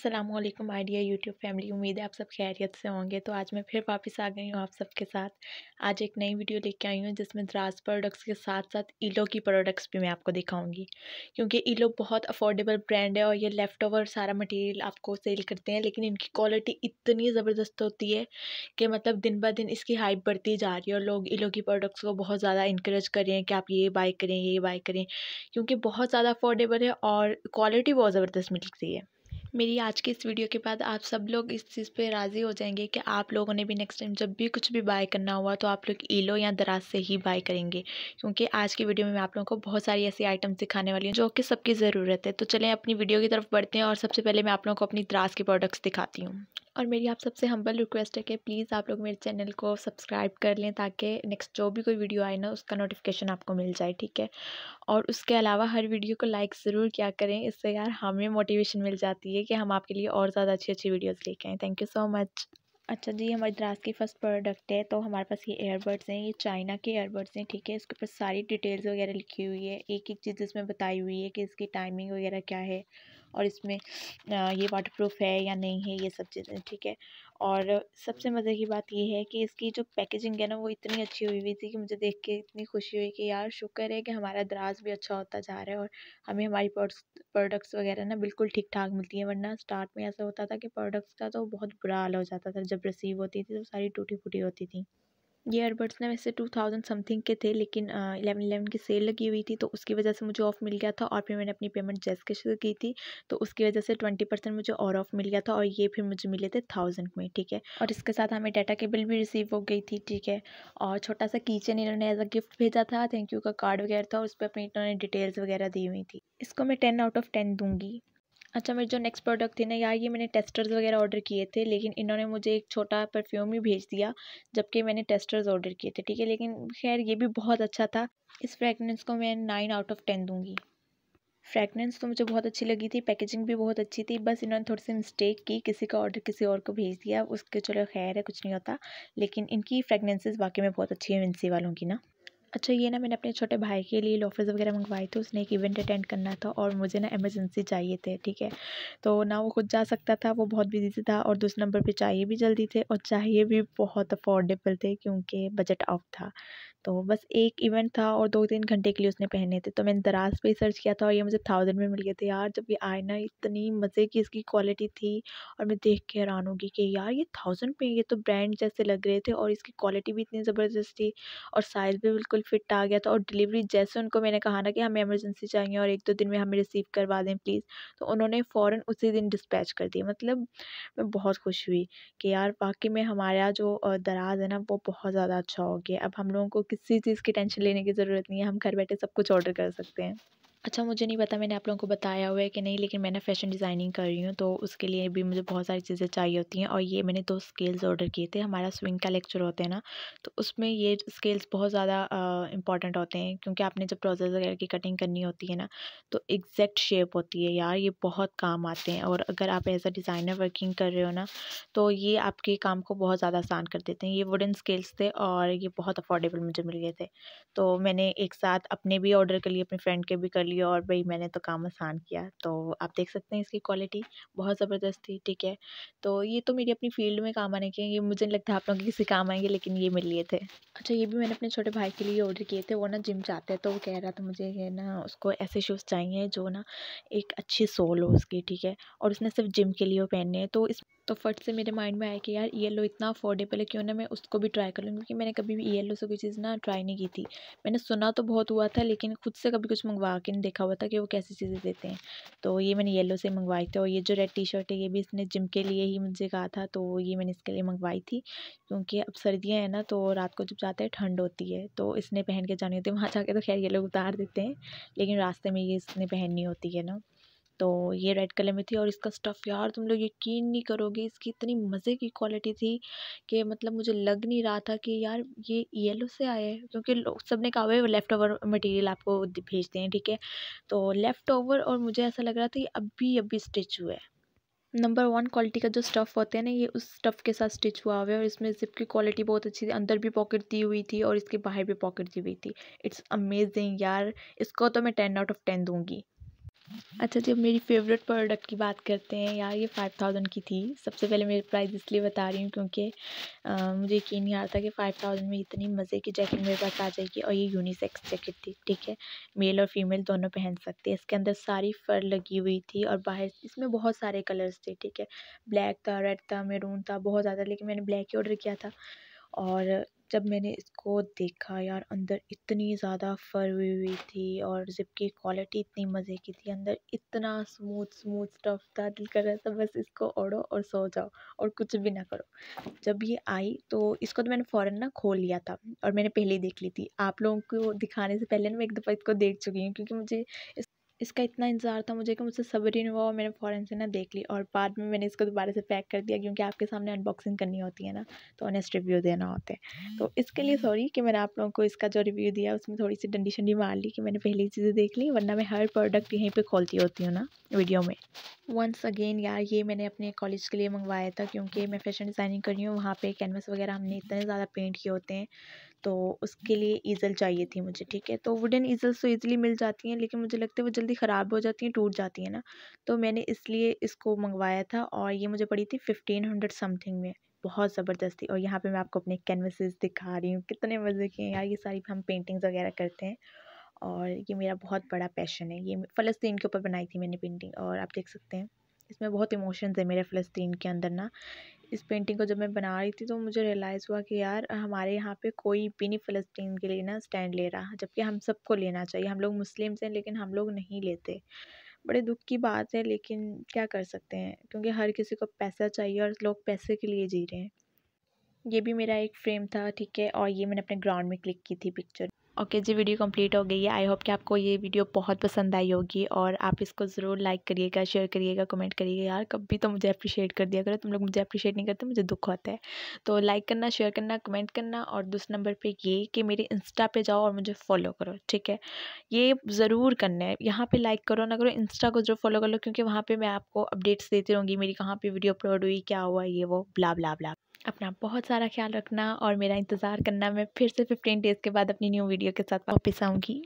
Aslam my dear YouTube family उम्मीद है आप सब खैरियत से होंगे तो आज मैं फिर वापस आ गई हूँ आप सबके साथ आज एक नई वीडियो लेके आई हूँ जिसमें द्रास प्रोडक्ट्स के साथ साथ ईलो की प्रोडक्ट्स भी मैं आपको दिखाऊंगी क्योंकि ईलो बहुत अफोर्डेबल ब्रांड है और ये लेफ़्ट ओवर सारा मटेरियल आपको सेल करते हैं लेकिन इनकी क्वालिटी इतनी ज़बरदस्त होती है कि मतलब दिन ब दिन इसकी हाइप बढ़ती जा रही है और लोग ईलो की प्रोडक्ट्स को बहुत ज़्यादा इंक्रेज करें कि आप ये बाई करें ये बाई करें क्योंकि बहुत ज़्यादा अफोर्डेबल है और क्वालिटी बहुत ज़बरदस्त मिलती है मेरी आज की इस वीडियो के बाद आप सब लोग इस चीज़ पे राज़ी हो जाएंगे कि आप लोगों ने भी नेक्स्ट टाइम जब भी कुछ भी बाय करना हुआ तो आप लोग ईलो या दराज से ही बाय करेंगे क्योंकि आज की वीडियो में मैं आप लोगों को बहुत सारी ऐसी आइटम्स दिखाने वाली हूँ जो कि सबकी ज़रूरत है तो चलें अपनी वीडियो की तरफ बढ़ते हैं और सबसे पहले मैं आप लोगों को अपनी द्रास के प्रोडक्ट्स दिखाती हूँ और मेरी आप सबसे हम्बल रिक्वेस्ट है कि प्लीज़ आप लोग मेरे चैनल को सब्सक्राइब कर लें ताकि नेक्स्ट जो भी कोई वीडियो आए ना उसका नोटिफिकेशन आपको मिल जाए ठीक है और उसके अलावा हर वीडियो को लाइक ज़रूर किया करें इससे यार हमें मोटिवेशन मिल जाती है करेंगे कि हम आपके लिए और ज़्यादा अच्छी अच्छी वीडियोस लेके आएँ थैंक यू सो मच अच्छा जी हमारे मद्रास की फ़र्स्ट प्रोडक्ट है तो हमारे पास ये एयरबड्स हैं ये चाइना के एयरबड्स हैं ठीक है इसके ऊपर सारी डिटेल्स वगैरह लिखी हुई है एक एक चीज़ इसमें बताई हुई है कि इसकी टाइमिंग वगैरह क्या है और इसमें ये वाटर प्रूफ है या नहीं है ये सब चीज़ें ठीक है और सबसे हम्म। मज़े की बात ये है कि इसकी जो पैकेजिंग है ना वो इतनी अच्छी हुई हुई थी कि मुझे देख के इतनी खुशी हुई कि यार शुक्र है कि हमारा दराज भी अच्छा होता जा रहा है और हमें हमारी प्रोडक्ट्स वगैरह ना बिल्कुल ठीक ठाक मिलती है वरना स्टार्ट में ऐसा होता था कि प्रोडक्ट्स का तो बहुत बुरा हाल हो जाता था जब रिसीव होती थी तो सारी टूटी फूटी होती थी ये एयरबड्स ना वैसे टू थाउजेंड समथिंग के थे लेकिन एलेवन एलेवन की सेल लगी हुई थी तो उसकी वजह से मुझे ऑफ़ मिल गया था और फिर मैंने अपनी पेमेंट के शुरू की थी तो उसकी वजह से ट्वेंटी परसेंट मुझे और ऑफ़ मिल गया था और ये फिर मुझे मिले थे थाउजेंड में ठीक है और इसके साथ हमें डाटा केबल भी रिसीव हो गई थी ठीक है और छोटा सा कीचन इन्होंने एज अ गिफ्ट भेजा था थैंक यू का कार्ड वगैरह था उस पर अपनी इन्होंने डिटेल्स वगैरह दी हुई थी इसको मैं टेन आउट ऑफ टेन दूँगी अच्छा मेरे जो नेक्स्ट प्रोडक्ट थे ना यार ये मैंने टेस्टर्स वगैरह ऑर्डर किए थे लेकिन इन्होंने मुझे एक छोटा परफ्यूम ही भेज दिया जबकि मैंने टेस्टर्स ऑर्डर किए थे ठीक है लेकिन खैर ये भी बहुत अच्छा था इस फ्रेगनेंस को मैं नाइन आउट ऑफ टेन दूँगी फ्रेगनेंस तो मुझे बहुत अच्छी लगी थी पैकेजिंग भी बहुत अच्छी थी बस इन्होंने थोड़ी सी मिस्टेक की किसी का ऑर्डर किसी और को भेज दिया उसके चलो खैर है कुछ नहीं होता लेकिन इनकी फ्रेगनेंसेज वाकई में बहुत अच्छी है विंसी वालों की ना अच्छा ये ना मैंने अपने छोटे भाई के लिए लॉफर्स वगैरह मंगवाए थे उसने एक इवेंट अटेंड करना था और मुझे ना इमरजेंसी चाहिए थे ठीक है तो ना वो खुद जा सकता था वो बहुत बिजी था और दूसरे नंबर पे चाहिए भी जल्दी थे और चाहिए भी बहुत अफोर्डेबल थे क्योंकि बजट ऑफ था तो बस एक इवेंट था और दो तीन घंटे के लिए उसने पहने थे तो मैंने दराज पे सर्च किया था और ये मुझे थाउजेंड में मिल गए थे यार जब ये आए ना इतनी मज़े की इसकी क्वालिटी थी और मैं देख के हैरान होगी कि यार ये थाउजेंड में ये तो ब्रांड जैसे लग रहे थे और इसकी क्वालिटी भी इतनी ज़बरदस्त थी और साइज़ भी बिल्कुल बिल्कुल फिट आ गया था और डिलीवरी जैसे उनको मैंने कहा ना कि हमें एमरजेंसी चाहिए और एक दो दिन में हमें रिसीव करवा दें प्लीज़ तो उन्होंने फ़ौर उसी दिन डिस्पैच कर दिया मतलब मैं बहुत खुश हुई कि यार वाकई में हमारा जो दराज है ना वो बहुत ज़्यादा अच्छा हो गया अब हम लोगों को किसी चीज़ की टेंशन लेने की ज़रूरत नहीं है हम घर बैठे सब कुछ ऑर्डर कर सकते हैं अच्छा मुझे नहीं पता मैंने आप लोगों को बताया हुआ है कि नहीं लेकिन मैं ना फैशन डिज़ाइनिंग कर रही हूँ तो उसके लिए भी मुझे बहुत सारी चीज़ें चाहिए होती हैं और ये मैंने दो स्केल्स ऑर्डर किए थे हमारा स्विंग का लेक्चर होता है ना तो उसमें ये स्केल्स बहुत ज़्यादा इंपॉर्टेंट होते हैं क्योंकि आपने जब प्रोसेस वगैरह की कटिंग करनी होती है ना तो एग्जैक्ट शेप होती है यार ये बहुत काम आते हैं और अगर आप एज अ डिज़ाइनर वर्किंग कर रहे हो ना तो ये आपके काम को बहुत ज़्यादा आसान कर देते हैं ये वुडन स्केल्स थे और ये बहुत अफोर्डेबल मुझे मिल गए थे तो मैंने एक साथ अपने भी ऑर्डर कर लिए अपने फ्रेंड के भी कर लिया और भाई मैंने तो काम आसान किया तो आप देख सकते हैं इसकी क्वालिटी बहुत ज़बरदस्त थी ठीक है तो ये तो मेरी अपनी फील्ड में काम आने के ये मुझे नहीं लगता आप लोगों के किसी काम आएंगे लेकिन ये मिल लिए थे अच्छा ये भी मैंने अपने छोटे भाई के लिए ऑर्डर किए थे वो ना जिम जाते हैं तो वो कह रहा था मुझे ना उसको ऐसे शूज़ चाहिए जो ना एक अच्छी सोल हो उसकी ठीक है और उसने सिर्फ जिम के लिए पहनने हैं तो इस तो फट से मेरे माइंड में आया कि यार ई एलो इतना अफोर्डेबल है क्यों ना मैं उसको भी ट्राई कर लूँ क्योंकि मैंने कभी भी ई एलो से कोई चीज़ ना ट्राई नहीं की थी मैंने सुना तो बहुत हुआ था लेकिन खुद से कभी कुछ मंगवा के नहीं देखा हुआ था कि वो कैसी चीज़ें देते हैं तो ये मैंने येलो से मंगवाई थी और ये जो रेड टी शर्ट है ये भी इसने जिम के लिए ही मुझे कहा था तो ये मैंने इसके लिए मंगवाई थी क्योंकि अब सर्दियाँ हैं ना तो रात को जब जाते हैं ठंड होती है तो इसने पहन के जानी होती है वहाँ जाके तो खैर ये लोग उतार देते हैं लेकिन रास्ते में ये इसने पहननी होती है ना तो ये रेड कलर में थी और इसका स्टफ़ यार तुम लोग यकीन नहीं करोगे इसकी इतनी मज़े की क्वालिटी थी कि मतलब मुझे लग नहीं रहा था कि यार ये येलो से आया है क्योंकि लोग सब ने कहा हुआ लेफ़्ट ओवर मटेरियल आपको भेजते हैं ठीक है तो लेफ़्ट ओवर और मुझे ऐसा लग रहा था कि अभी अभी स्टिच हुआ है नंबर वन क्वालिटी का जो स्टफ़ होता है ना ये उस स्टफ़ के साथ स्टिच हुआ हुआ है और इसमें ज़िप की क्वालिटी बहुत अच्छी थी अंदर भी पॉकेट दी हुई थी और इसके बाहर भी पॉकेट दी हुई थी इट्स अमेजिंग यार इसको तो मैं टेन आउट ऑफ टेन दूंगी अच्छा जब मेरी फेवरेट प्रोडक्ट की बात करते हैं यार ये फ़ाइव थाउजेंड की थी सबसे पहले मेरे प्राइस इसलिए बता रही हूँ क्योंकि मुझे यकीन नहीं आ रहा था कि फ़ाइव थाउजेंड में इतनी मज़े की जैकेट मेरे पास आ जाएगी और ये यूनिसेक्स जैकेट थी ठीक है मेल और फीमेल दोनों पहन सकते हैं इसके अंदर सारी फर लगी हुई थी और बाहर इसमें बहुत सारे कलर्स थे ठीक है ब्लैक था रेड था मेरून था बहुत ज़्यादा लेकिन मैंने ब्लैक ही ऑर्डर किया था और जब मैंने इसको देखा यार अंदर इतनी ज़्यादा फर हुई हुई थी और ज़िप की क्वालिटी इतनी मज़े की थी अंदर इतना स्मूथ स्मूथ स्टफ़ था दिल कर रहा था बस इसको ओढ़ो और सो जाओ और कुछ भी ना करो जब ये आई तो इसको तो मैंने फ़ौरन ना खोल लिया था और मैंने पहले ही देख ली थी आप लोगों को दिखाने से पहले ना मैं एक दफ़ा इसको देख चुकी हूँ क्योंकि मुझे इस इसका इतना इंतज़ार था मुझे कि मुझसे सब्र ही नहीं हुआ और मैंने फ़ौरन से ना देख ली और बाद में मैंने इसको दोबारा से पैक कर दिया क्योंकि आपके सामने अनबॉक्सिंग करनी होती है ना तो ऑनेस्ट रिव्यू देना होता है तो इसके लिए सॉरी कि मैंने आप लोगों को इसका जो रिव्यू दिया उसमें थोड़ी सी डंडी शंडी मार ली कि मैंने पहली चीज़ें देख ली वरना मैं हर प्रोडक्ट यहीं पर खोलती होती हूँ ना वीडियो में वंस अगेन यार ये मैंने अपने कॉलेज के लिए मंगवाया था क्योंकि मैं फैशन डिज़ाइनिंग कर रही हूँ वहाँ पर कैनवस वगैरह हमने इतने ज़्यादा पेंट किए होते हैं तो उसके लिए ईज़ल चाहिए थी मुझे ठीक है तो वुडन ईज़ल्स तो ईज़िली मिल जाती हैं लेकिन मुझे लगता है वो जल्दी ख़राब हो जाती हैं टूट जाती हैं ना तो मैंने इसलिए इसको मंगवाया था और ये मुझे पड़ी थी फिफ्टीन हंड्रेड समथिंग में बहुत ज़बरदस्त थी और यहाँ पे मैं आपको अपने कैनवसेस दिखा रही हूँ कितने मज़े के हैं यार ये सारी हम पेंटिंग्स वगैरह करते हैं और ये मेरा बहुत बड़ा पैशन है ये फ़लस्तीन के ऊपर बनाई थी मैंने पेंटिंग और आप देख सकते हैं इसमें बहुत इमोशंस है मेरे फ़लस्तीन के अंदर ना इस पेंटिंग को जब मैं बना रही थी तो मुझे रियलाइज़ हुआ कि यार हमारे यहाँ पे कोई भी नहीं फ़लस्तीन के लिए ना स्टैंड ले रहा जबकि हम सबको लेना चाहिए हम लोग मुस्लिम्स हैं लेकिन हम लोग नहीं लेते बड़े दुख की बात है लेकिन क्या कर सकते हैं क्योंकि हर किसी को पैसा चाहिए और लोग पैसे के लिए जी रहे हैं ये भी मेरा एक फ्रेम था ठीक है और ये मैंने अपने ग्राउंड में क्लिक की थी पिक्चर ओके okay, जी वीडियो कंप्लीट हो गई है आई होप कि आपको ये वीडियो बहुत पसंद आई होगी और आप इसको ज़रूर लाइक करिएगा शेयर करिएगा कमेंट करिएगा यार कभी तो मुझे अप्रिशिएट कर दिया करो तुम लोग मुझे अप्रिशिएट नहीं करते मुझे दुख होता है तो लाइक करना शेयर करना कमेंट करना और दूसरे नंबर पे ये कि मेरे इंस्टा पे जाओ और मुझे फॉलो करो ठीक है ये ज़रूर करना है यहाँ पर लाइक करो ना करो इंस्टा को जरूर फॉलो कर लो क्योंकि वहाँ पर मैं आपको अपडेट्स देती रहूँगी मेरी कहाँ पर वीडियो अपलोड हुई क्या हुआ ये वो ब्ला ब्ला ब्ला अपना बहुत सारा ख्याल रखना और मेरा इंतज़ार करना मैं फिर से फिफ्टीन डेज़ के बाद अपनी न्यू वीडियो के साथ वापस आऊँगी